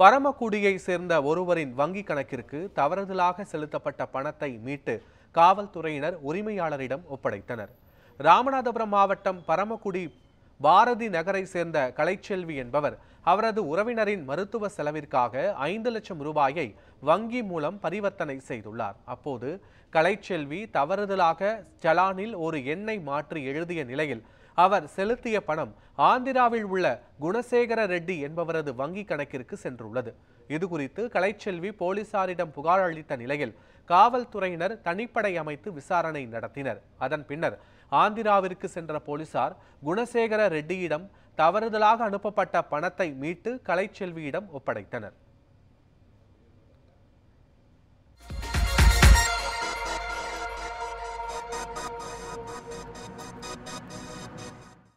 பரமக்குடியை சேர்ந்த ஒருவரின் வங்கிக் கணக்கிற்கு தவறுதலாக செலுத்தப்பட்ட பணத்தை மீட்டு காவல்துறையினர் உரிமையாளரிடம் ஒப்படைத்தனர் ராமநாதபுரம் மாவட்டம் பரமக்குடி பாரதி நகரை சேர்ந்த கலைச்செல்வி என்பவர் அவரது உறவினரின் மருத்துவ செலவிற்காக ஐந்து லட்சம் ரூபாயை வங்கி மூலம் பரிவர்த்தனை செய்துள்ளார் அப்போது கலைச்செல்வி தவறுதலாக சலானில் ஒரு எண்ணை மாற்றி எழுதிய நிலையில் அவர் செலுத்திய பணம் ஆந்திராவில் உள்ள குணசேகர ரெட்டி என்பவரது வங்கி கணக்கிற்கு சென்றுள்ளது இது குறித்து கலைச்செல்வி போலீசாரிடம் புகார் அளித்த நிலையில் காவல்துறையினர் தனிப்படை அமைத்து விசாரணை நடத்தினர் அதன் பின்னர் ஆந்திராவிற்கு சென்ற போலீசார் குணசேகர ரெட்டியிடம் தவறுதலாக அனுப்பப்பட்ட பணத்தை மீட்டு கலைச்செல்வியிடம் ஒப்படைத்தனர்